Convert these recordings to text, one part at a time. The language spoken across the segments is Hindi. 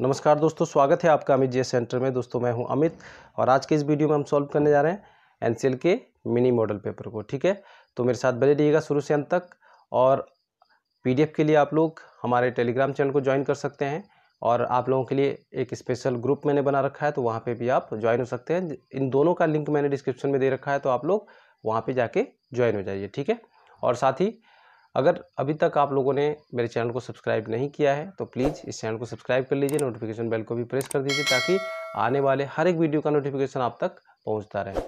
नमस्कार दोस्तों स्वागत है आपका अमित जे सेंटर में दोस्तों मैं हूं अमित और आज के इस वीडियो में हम सॉल्व करने जा रहे हैं एन के मिनी मॉडल पेपर को ठीक है तो मेरे साथ बने रहिएगा शुरू से अंत तक और पीडीएफ के लिए आप लोग हमारे टेलीग्राम चैनल को ज्वाइन कर सकते हैं और आप लोगों के लिए एक स्पेशल ग्रुप मैंने बना रखा है तो वहाँ पर भी आप ज्वाइन हो सकते हैं इन दोनों का लिंक मैंने डिस्क्रिप्शन में दे रखा है तो आप लोग वहाँ पर जाके ज्वाइन हो जाइए ठीक है और साथ ही अगर अभी तक आप लोगों ने मेरे चैनल को सब्सक्राइब नहीं किया है तो प्लीज़ इस चैनल को सब्सक्राइब कर लीजिए नोटिफिकेशन बेल को भी प्रेस कर दीजिए ताकि आने वाले हर एक वीडियो का नोटिफिकेशन आप तक पहुँचता रहे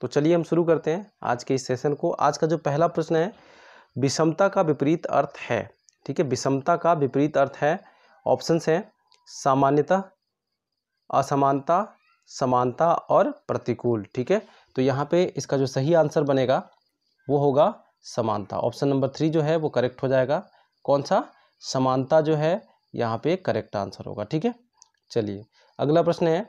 तो चलिए हम शुरू करते हैं आज के इस सेशन को आज का जो पहला प्रश्न है विषमता का विपरीत अर्थ है ठीक है विषमता का विपरीत अर्थ है ऑप्शंस हैं सामान्यता असमानता समानता और प्रतिकूल ठीक है तो यहाँ पे इसका जो सही आंसर बनेगा वो होगा समानता ऑप्शन नंबर थ्री जो है वो करेक्ट हो जाएगा कौन सा समानता जो है यहाँ पे करेक्ट आंसर होगा ठीक है चलिए अगला प्रश्न है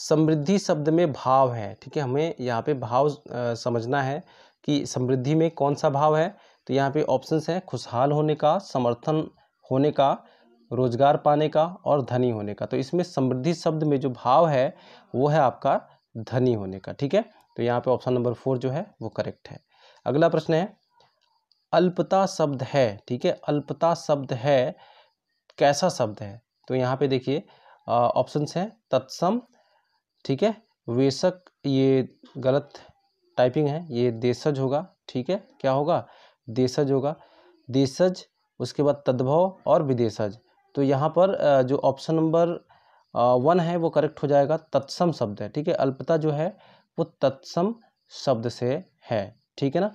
समृद्धि शब्द में भाव है ठीक है हमें यहाँ पे भाव आ, समझना है कि समृद्धि में कौन सा भाव है तो यहाँ पे ऑप्शंस हैं खुशहाल होने का समर्थन होने का रोजगार पाने का और धनी होने का तो इसमें समृद्धि शब्द में जो भाव है वो है आपका धनी होने का ठीक है तो यहाँ पे ऑप्शन नंबर फोर जो है वो करेक्ट है अगला प्रश्न है अल्पता शब्द है ठीक है अल्पता शब्द है कैसा शब्द है तो यहाँ पे देखिए ऑप्शन हैं तत्सम ठीक है वेशक ये गलत टाइपिंग है ये देशज होगा ठीक है क्या होगा देशज होगा देशज उसके बाद तद्भव और विदेशज तो यहाँ पर जो ऑप्शन नंबर वन है वो करेक्ट हो जाएगा तत्सम शब्द है ठीक है अल्पता जो है वो तत्सम शब्द से है ठीक है ना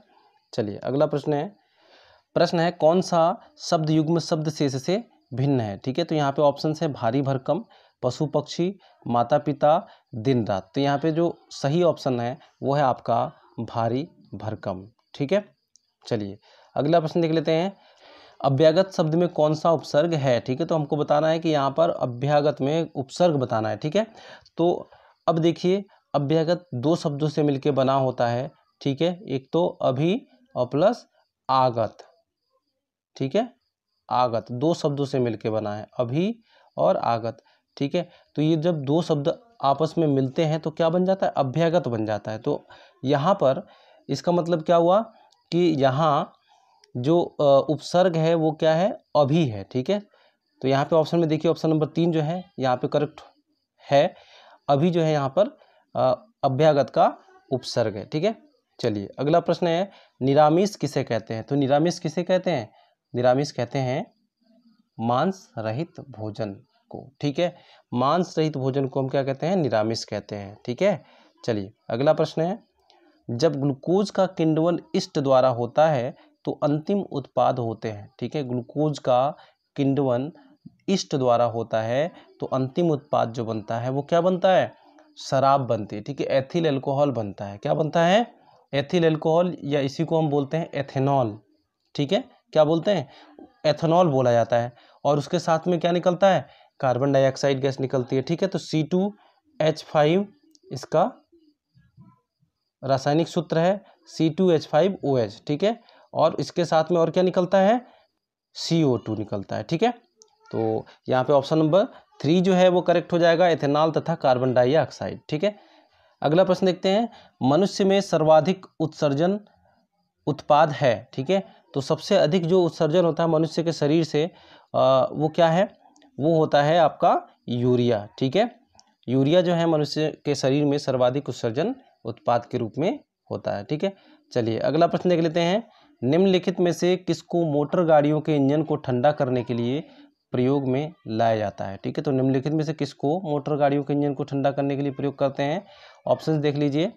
चलिए अगला प्रश्न है प्रश्न है कौन सा शब्द युग्म शब्द शेष से भिन्न है ठीक है तो यहाँ पे ऑप्शन है भारी भरकम पशु पक्षी माता पिता दिन रात तो यहाँ पे जो सही ऑप्शन है वो है आपका भारी भरकम ठीक है चलिए अगला प्रश्न देख लेते हैं अभ्यागत शब्द में कौन सा उपसर्ग है ठीक है तो हमको बताना है कि यहाँ पर अभ्यागत में उपसर्ग बताना है ठीक है तो अब देखिए अभ्यागत दो शब्दों से मिलकर बना होता है ठीक है एक तो अभी और प्लस आगत ठीक है आगत दो शब्दों से मिलकर बना है अभी और आगत ठीक है तो ये जब दो शब्द आपस में मिलते हैं तो क्या बन जाता है अभ्यागत बन जाता है तो यहाँ पर इसका मतलब क्या हुआ कि यहाँ जो उपसर्ग है वो क्या है अभी है ठीक है तो यहाँ पे ऑप्शन में देखिए ऑप्शन नंबर तीन जो है यहाँ पे करेक्ट है अभी जो है यहाँ पर अभ्यागत का उपसर्ग है ठीक है चलिए अगला प्रश्न है निरामिष किसे कहते हैं तो निरामिष किसे कहते हैं निरामिष कहते हैं मांस रहित भोजन को ठीक है मांस रहित भोजन को हम क्या कहते हैं निरामिष कहते हैं ठीक है चलिए अगला प्रश्न है जब ग्लूकोज का किंडवन इष्ट द्वारा होता है तो अंतिम उत्पाद होते हैं ठीक है ग्लूकोज का किंडवन इष्ट द्वारा होता है तो अंतिम उत्पाद जो बनता है वो क्या बनता है शराब बनती है ठीक है एथिल एल्कोहल बनता है क्या बनता है एथिल एल्कोहल या इसी को हम बोलते हैं एथेनॉल ठीक है क्या बोलते हैं एथेनॉल बोला जाता है और उसके साथ में क्या निकलता है कार्बन डाइऑक्साइड गैस निकलती है ठीक है तो सी टू एच फाइव इसका रासायनिक सूत्र है C two H five O H ठीक है और इसके साथ में और क्या निकलता है सी ओ टू निकलता है ठीक है तो यहाँ पे ऑप्शन नंबर थ्री जो है वो करेक्ट हो जाएगा एथेनॉल तथा कार्बन डाइऑक्साइड ठीक है अगला प्रश्न देखते हैं मनुष्य में सर्वाधिक उत्सर्जन उत्पाद है ठीक है तो सबसे अधिक जो उत्सर्जन होता है मनुष्य के शरीर से आ, वो क्या है वो होता है आपका यूरिया ठीक है यूरिया जो है मनुष्य के शरीर में सर्वाधिक उत्सर्जन उत्पाद के रूप में होता है ठीक है चलिए अगला प्रश्न देख लेते हैं निम्नलिखित में से किसको मोटर गाड़ियों के इंजन को ठंडा करने के लिए प्रयोग में लाया जाता है ठीक है तो निम्नलिखित में से किसको मोटर गाड़ियों के इंजन को ठंडा करने के लिए प्रयोग करते हैं ऑप्शन देख लीजिए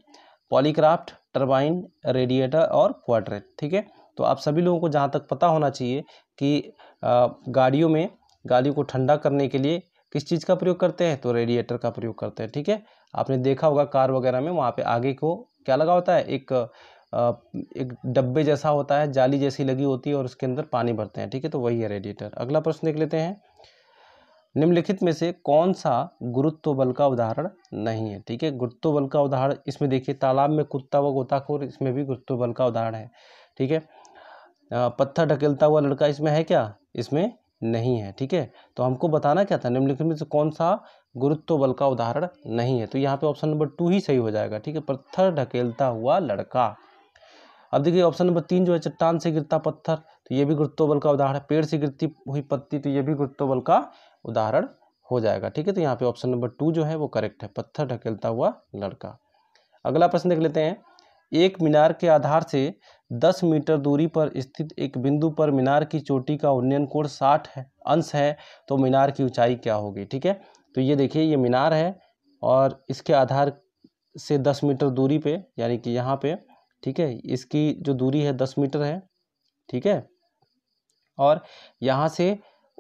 पॉलीक्राफ्ट टर्बाइन रेडिएटर और क्वाड्रेट ठीक है तो आप सभी लोगों को जहाँ तक पता होना चाहिए कि गाड़ियों में गाड़ियों को ठंडा करने के लिए किस चीज़ का प्रयोग करते हैं तो रेडिएटर का प्रयोग करते हैं ठीक है आपने देखा होगा कार वगैरह में वहाँ पे आगे को क्या लगा होता है एक एक डब्बे जैसा होता है जाली जैसी लगी होती है और उसके अंदर पानी भरते हैं ठीक है तो वही है रेडिएटर अगला प्रश्न देख लेते हैं निम्नलिखित में से कौन सा गुरुत्व बल का उदाहरण नहीं है ठीक है गुरुत्व बल का उदाहरण इसमें देखिए तालाब में कुत्ता व गोताखोर इसमें भी गुरुत्व बल का उदाहरण है ठीक है पत्थर ढकेलता हुआ लड़का इसमें है क्या इसमें नहीं है ठीक है तो हमको बताना क्या था निम्नलिखित में से कौन सा गुरुत्व बल का उदाहरण नहीं है तो यहाँ पे ऑप्शन नंबर टू ही सही हो जाएगा ठीक है पत्थर ढकेलता हुआ लड़का अब देखिए ऑप्शन नंबर तीन जो है चट्टान से गिरता पत्थर तो ये भी गुरुत्व बल का उदाहरण है पेड़ से गिरती हुई पत्ती तो ये भी गुरुत्व बल का उदाहरण हो जाएगा ठीक है तो यहाँ पे ऑप्शन नंबर टू जो है वो करेक्ट है पत्थर ढकेलता हुआ लड़का अगला प्रश्न देख लेते हैं एक मीनार के आधार से दस मीटर दूरी पर स्थित एक बिंदु पर मीनार की चोटी का उन्नयन कोण साठ है अंश है तो मीनार की ऊंचाई क्या होगी ठीक है तो ये देखिए ये मीनार है और इसके आधार से दस मीटर दूरी पे यानी कि यहाँ पे ठीक है इसकी जो दूरी है दस मीटर है ठीक है और यहाँ से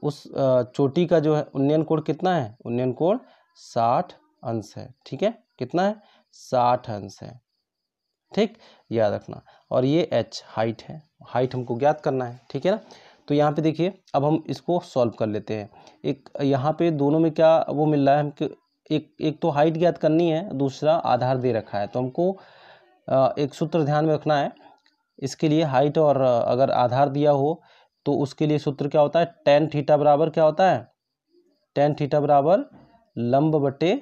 उस चोटी का जो है उन्नयन कोण कितना है उन्नयन कोण साठ अंश है ठीक है कितना है साठ अंश है ठीक याद रखना और ये एच हाइट है हाइट हमको ज्ञात करना है ठीक है ना तो यहाँ पे देखिए अब हम इसको सॉल्व कर लेते हैं एक यहाँ पे दोनों में क्या वो मिल रहा है हमको एक एक तो हाइट ज्ञात करनी है दूसरा आधार दे रखा है तो हमको एक सूत्र ध्यान में रखना है इसके लिए हाइट और अगर आधार दिया हो तो उसके लिए सूत्र क्या होता है टेन थीटा बराबर क्या होता है टेन थीटा बराबर लंब बटे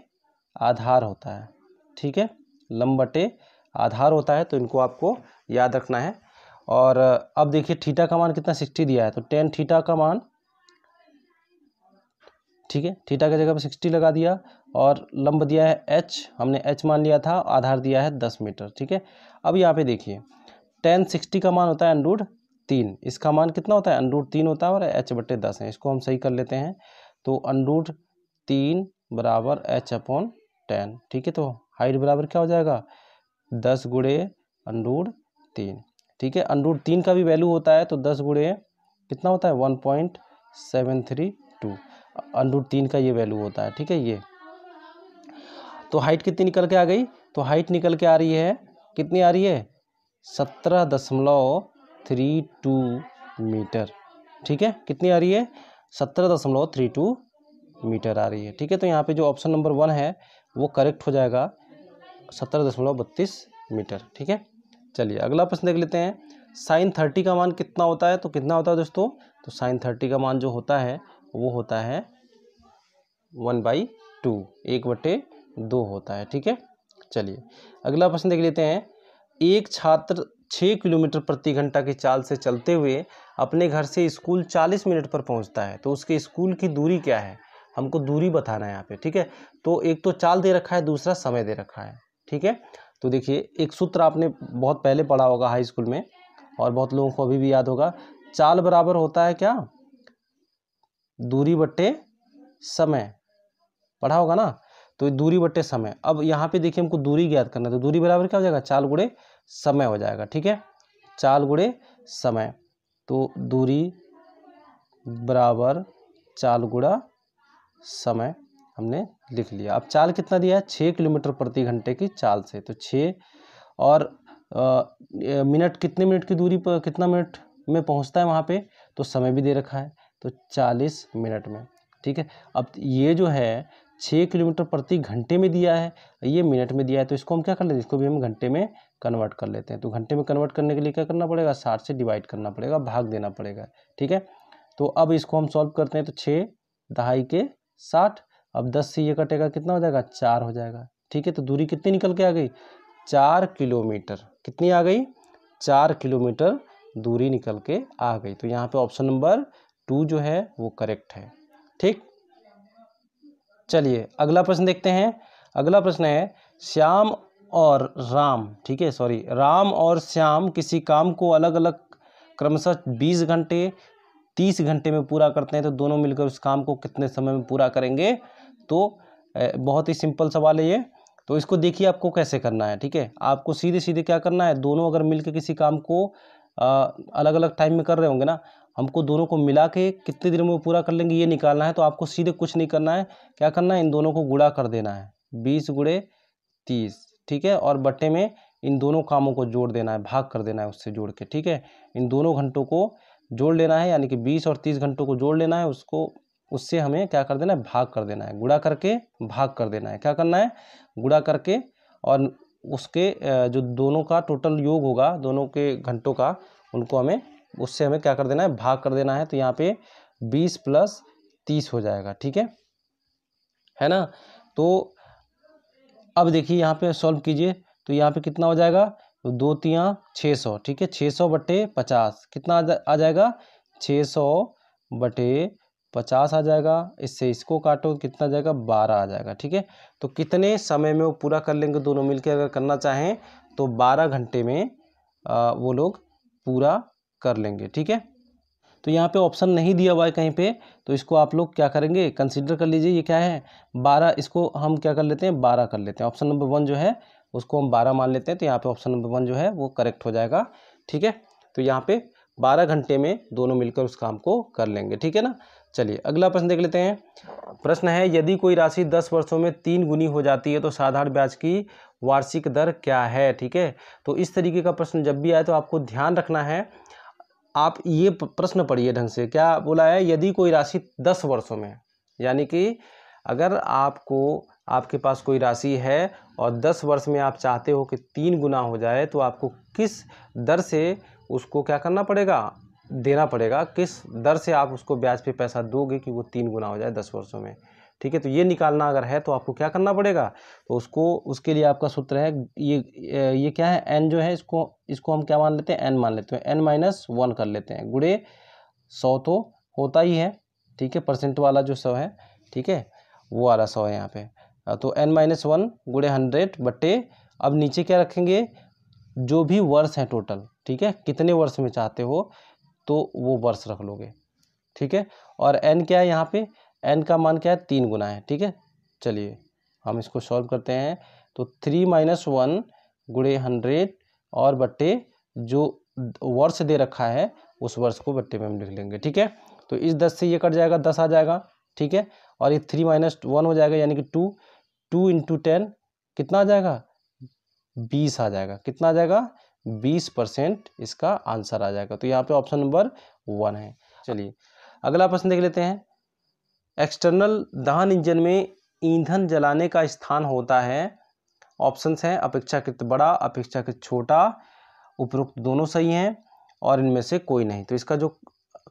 आधार होता है ठीक है लंब बटे आधार होता है तो इनको आपको याद रखना है और अब देखिए थीटा का मान कितना सिक्सटी दिया है तो टेन थीटा का मान ठीक है थीटा की जगह पर सिक्सटी लगा दिया और लंब दिया है एच हमने एच मान लिया था आधार दिया है दस मीटर ठीक है अब यहाँ पे देखिए टेन सिक्सटी का मान होता है अनरूड तीन इसका मान कितना होता है अनरूड तीन होता है और एच बटे दस है इसको हम सही कर लेते हैं तो अनरूड तीन बराबर एच अपॉन टेन ठीक है तो हाइट बराबर क्या हो जाएगा दस गुड़े अनरूड तीन ठीक है अनरूड तीन का भी वैल्यू होता है तो दस गुड़े कितना होता है one point seven three two under root तीन का ये वैल्यू होता है ठीक है ये तो हाइट कितनी निकल के आ गई तो हाइट निकल के आ रही है कितनी आ रही है सत्रह दशमलव थ्री टू मीटर ठीक है कितनी आ रही है सत्रह दशमलव थ्री टू मीटर आ रही है ठीक है तो यहाँ पे जो ऑप्शन नंबर वन है वो करेक्ट हो जाएगा सत्रह दशमलव बत्तीस मीटर ठीक है चलिए अगला प्रश्न देख लेते हैं साइन थर्टी का मान कितना होता है तो कितना होता है दोस्तों तो साइन थर्टी का मान जो होता है वो होता है वन बाई टू एक बटे दो होता है ठीक है चलिए अगला प्रश्न देख लेते हैं एक छात्र छः किलोमीटर प्रति घंटा की चाल से चलते हुए अपने घर से स्कूल चालीस मिनट पर पहुंचता है तो उसके स्कूल की दूरी क्या है हमको दूरी बताना है यहाँ पे ठीक है तो एक तो चाल दे रखा है दूसरा समय दे रखा है ठीक है तो देखिए एक सूत्र आपने बहुत पहले पढ़ा होगा हाई स्कूल में और बहुत लोगों को अभी भी याद होगा चाल बराबर होता है क्या दूरी बट्टे समय पढ़ा होगा ना तो दूरी बटे समय अब यहाँ पे देखिए हमको दूरी ज्ञात करना है तो दूरी बराबर क्या हो जाएगा चाल गुड़े समय हो जाएगा ठीक है चाल गुड़े समय तो दूरी बराबर चाल गुड़ा समय हमने लिख लिया अब चाल कितना दिया है छः किलोमीटर प्रति घंटे की चाल से तो छः और मिनट कितने मिनट की दूरी पर कितना मिनट में पहुँचता है वहाँ पर तो समय भी दे रखा है तो चालीस मिनट में ठीक है अब ये जो है छः किलोमीटर प्रति घंटे में दिया है ये मिनट में दिया है तो इसको हम क्या कर लेते हैं इसको भी हम घंटे में कन्वर्ट कर लेते हैं तो घंटे में कन्वर्ट करने के लिए क्या करना पड़ेगा साठ से डिवाइड करना पड़ेगा भाग देना पड़ेगा ठीक है तो अब इसको हम सॉल्व करते हैं तो छः दहाई के साठ अब दस से ये कटेगा कितना हो जाएगा चार हो जाएगा ठीक है तो दूरी कितनी निकल के आ गई चार किलोमीटर कितनी आ गई चार किलोमीटर दूरी निकल के आ गई तो यहाँ पर ऑप्शन नंबर टू जो है वो करेक्ट है ठीक चलिए अगला प्रश्न देखते हैं अगला प्रश्न है श्याम और राम ठीक है सॉरी राम और श्याम किसी काम को अलग अलग क्रमशः बीस घंटे तीस घंटे में पूरा करते हैं तो दोनों मिलकर उस काम को कितने समय में पूरा करेंगे तो बहुत ही सिंपल सवाल है ये तो इसको देखिए आपको कैसे करना है ठीक है आपको सीधे सीधे क्या करना है दोनों अगर मिलकर किसी काम को आ, अलग अलग टाइम में कर रहे होंगे ना हमको दोनों को मिला के कितने दिन में वो पूरा कर लेंगे ये निकालना है तो आपको सीधे कुछ नहीं करना है क्या करना है इन दोनों को गुड़ा कर देना है बीस गुड़े तीस ठीक है और बट्टे में इन दोनों कामों को जोड़ देना है भाग कर देना है उससे जोड़ के ठीक है इन दोनों घंटों को जोड़ लेना है यानी कि बीस और तीस घंटों को जोड़ लेना है उसको उससे हमें क्या कर देना है भाग कर देना है गुड़ा करके भाग कर देना है क्या करना है गुड़ा करके और उसके जो दोनों का टोटल योग होगा दोनों के घंटों का उनको हमें उससे हमें क्या कर देना है भाग कर देना है तो यहाँ पे बीस प्लस तीस हो जाएगा ठीक है है ना तो अब देखिए यहाँ पे सॉल्व कीजिए तो यहाँ पे कितना हो जाएगा तो दो तियाँ छः सौ ठीक है छः सौ बटे पचास कितना आ, जाएगा छः सौ बटे पचास आ जाएगा इससे इसको काटो कितना आ जाएगा बारह आ जाएगा ठीक है तो कितने समय में वो पूरा कर लेंगे दोनों मिलकर अगर करना चाहें तो बारह घंटे में आ, वो लोग पूरा कर लेंगे ठीक है तो यहाँ पे ऑप्शन नहीं दिया हुआ है कहीं पे तो इसको आप लोग क्या करेंगे कंसिडर कर लीजिए ये क्या है बारह इसको हम क्या कर लेते हैं बारह कर लेते हैं ऑप्शन नंबर वन जो है उसको हम बारह मान लेते हैं तो यहाँ पे ऑप्शन नंबर वन जो है वो करेक्ट हो जाएगा ठीक है तो यहाँ पे बारह घंटे में दोनों मिलकर उस काम को कर लेंगे ठीक है ना चलिए अगला प्रश्न देख लेते हैं प्रश्न है यदि कोई राशि दस वर्षों में तीन गुनी हो जाती है तो साधारण ब्याज की वार्षिक दर क्या है ठीक है तो इस तरीके का प्रश्न जब भी आए तो आपको ध्यान रखना है आप ये प्रश्न पढ़िए ढंग से क्या बोला है यदि कोई राशि दस वर्षों में यानी कि अगर आपको आपके पास कोई राशि है और दस वर्ष में आप चाहते हो कि तीन गुना हो जाए तो आपको किस दर से उसको क्या करना पड़ेगा देना पड़ेगा किस दर से आप उसको ब्याज पे पैसा दोगे कि वो तीन गुना हो जाए दस वर्षों में ठीक है तो ये निकालना अगर है तो आपको क्या करना पड़ेगा तो उसको उसके लिए आपका सूत्र है ये ये क्या है एन जो है इसको इसको हम क्या मान लेते हैं एन मान लेते हैं एन माइनस वन कर लेते हैं गुड़े सौ तो होता ही है ठीक है परसेंट वाला जो सौ है ठीक है वो वाला सौ है यहाँ पे तो एन माइनस वन गुड़े हंड्रेड बट्टे अब नीचे क्या रखेंगे जो भी वर्ष है टोटल ठीक है कितने वर्ष में चाहते हो तो वो वर्ष रख लोगे ठीक है और एन क्या है यहाँ पे एन का मान क्या है तीन गुना है ठीक है चलिए हम इसको सॉल्व करते हैं तो थ्री माइनस वन गुड़े हंड्रेड और बट्टे जो वर्ष दे रखा है उस वर्ष को बट्टे में हम लिख लेंगे ठीक है तो इस दस से ये कट जाएगा दस आ जाएगा ठीक है और ये थ्री माइनस वन हो जाएगा यानी कि टू टू इंटू टेन कितना आ जाएगा बीस आ जाएगा कितना आ जाएगा बीस परसेंट इसका आंसर आ जाएगा तो यहाँ पे ऑप्शन नंबर वन है चलिए अगला प्रश्न देख लेते हैं एक्सटर्नल दहन इंजन में ईंधन जलाने का स्थान होता है ऑप्शंस हैं अपेक्षाकृत बड़ा अपेक्षाकृत छोटा उपरोक्त दोनों सही हैं और इनमें से कोई नहीं तो इसका जो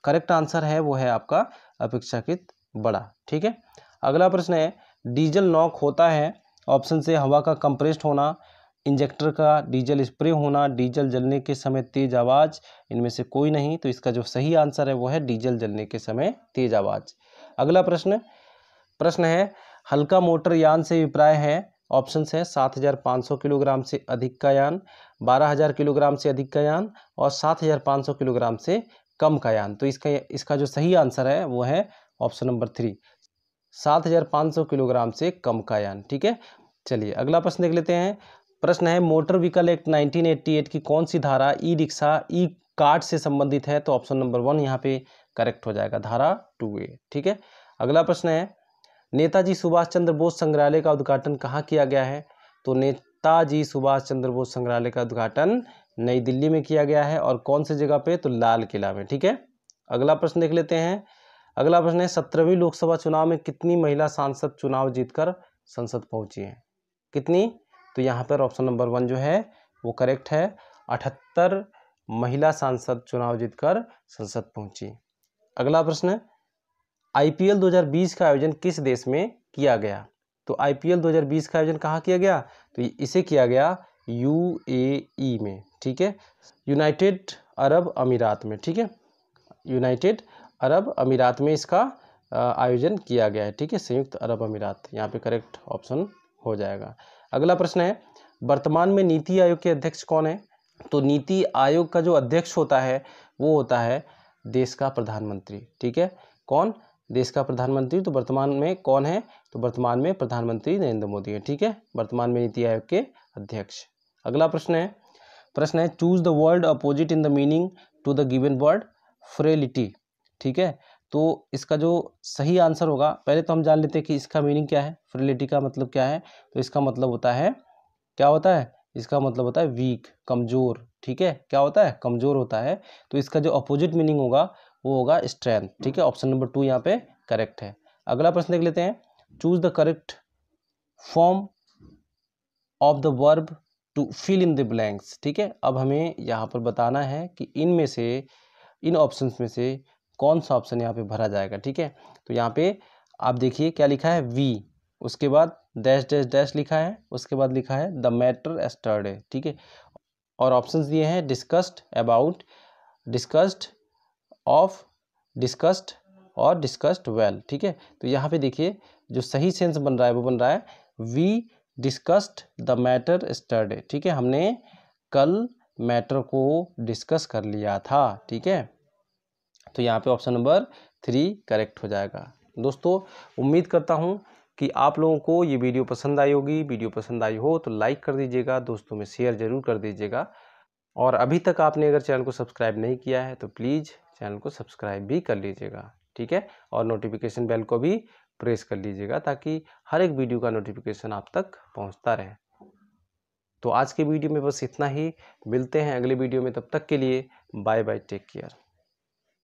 करेक्ट आंसर है वो है आपका अपेक्षाकृत बड़ा ठीक है अगला प्रश्न है डीजल नॉक होता है ऑप्शन से हवा का कंप्रेस्ड होना इंजेक्टर का डीजल स्प्रे होना डीजल जलने के समय तेज आवाज़ इनमें से कोई नहीं तो इसका जो सही आंसर है वो है डीजल जलने के समय तेज आवाज़ अगला प्रश्न प्रश्न है हल्का मोटर यान से अभिप्राय है ऑप्शन है सात हज़ार पाँच सौ किलोग्राम से अधिक का यान बारह हज़ार किलोग्राम से अधिक का यान और सात हज़ार पाँच सौ किलोग्राम से कम का यान तो इसका इसका जो सही आंसर है वो है ऑप्शन नंबर थ्री सात हज़ार पाँच सौ किलोग्राम से कम का यान ठीक है चलिए अगला प्रश्न देख लेते हैं प्रश्न है मोटर व्हीकल एक्ट 1988 की कौन सी धारा ई रिक्शा ई कार्ड से संबंधित है तो ऑप्शन नंबर वन यहाँ पे करेक्ट हो जाएगा धारा टू ए ठीक है अगला प्रश्न है नेताजी सुभाष चंद्र बोस संग्रहालय का उद्घाटन कहाँ किया गया है तो नेताजी सुभाष चंद्र बोस संग्रहालय का उद्घाटन नई दिल्ली में किया गया है और कौन सी जगह पे तो लाल किला में ठीक है अगला प्रश्न देख लेते हैं अगला प्रश्न है सत्रहवीं लोकसभा चुनाव में कितनी महिला सांसद चुनाव जीतकर संसद पहुंची है कितनी तो यहाँ पर ऑप्शन नंबर वन जो है वो करेक्ट है अठहत्तर महिला सांसद चुनाव जीतकर संसद पहुंची अगला प्रश्न है आईपीएल 2020 का आयोजन किस देश में किया गया तो आईपीएल 2020 का आयोजन कहाँ किया गया तो इसे किया गया यूएई में ठीक है यूनाइटेड अरब अमीरात में ठीक है यूनाइटेड अरब अमीरात में इसका आयोजन किया गया है ठीक है संयुक्त अरब अमीरात यहाँ पे करेक्ट ऑप्शन हो जाएगा अगला प्रश्न है वर्तमान में नीति आयोग के अध्यक्ष कौन है तो नीति आयोग का जो अध्यक्ष होता है वो होता है देश का प्रधानमंत्री ठीक है कौन देश का प्रधानमंत्री तो वर्तमान में कौन है तो वर्तमान में प्रधानमंत्री नरेंद्र मोदी है ठीक है वर्तमान में नीति आयोग के अध्यक्ष अगला प्रश्न है प्रश्न है choose the word opposite in the meaning to the given word frailty ठीक है तो इसका जो सही आंसर होगा पहले तो हम जान लेते हैं कि इसका मीनिंग क्या है फ्रेलिटी का मतलब क्या है तो इसका मतलब होता है क्या होता है इसका मतलब होता है वीक कमज़ोर ठीक है क्या होता है कमज़ोर होता है तो इसका जो अपोजिट मीनिंग होगा वो होगा स्ट्रेंथ ठीक है ऑप्शन नंबर टू यहाँ पे करेक्ट है अगला प्रश्न देख लेते हैं choose the correct form of the verb to fill in the blanks ठीक है अब हमें यहाँ पर बताना है कि इनमें से इन ऑप्शंस में से कौन सा ऑप्शन यहाँ पे भरा जाएगा ठीक है तो यहाँ पे आप देखिए क्या लिखा है वी उसके बाद डैश डैश डैश लिखा है उसके बाद लिखा है द मैटर एस्टर्डे ठीक है और ऑप्शन दिए हैं discussed about discussed of discussed और डिस्कस्ड वेल ठीक है तो यहाँ पे देखिए जो सही सेंस बन रहा है वो बन रहा है we discussed the matter yesterday ठीक है हमने कल मैटर को डिस्कस कर लिया था ठीक है तो यहाँ पे ऑप्शन नंबर थ्री करेक्ट हो जाएगा दोस्तों उम्मीद करता हूँ कि आप लोगों को ये वीडियो पसंद आई होगी वीडियो पसंद आई हो तो लाइक कर दीजिएगा दोस्तों में शेयर ज़रूर कर दीजिएगा और अभी तक आपने अगर चैनल को सब्सक्राइब नहीं किया है तो प्लीज़ चैनल को सब्सक्राइब भी कर लीजिएगा ठीक है और नोटिफिकेशन बेल को भी प्रेस कर लीजिएगा ताकि हर एक वीडियो का नोटिफिकेशन आप तक पहुंचता रहे तो आज के वीडियो में बस इतना ही मिलते हैं अगले वीडियो में तब तक के लिए बाय बाय टेक केयर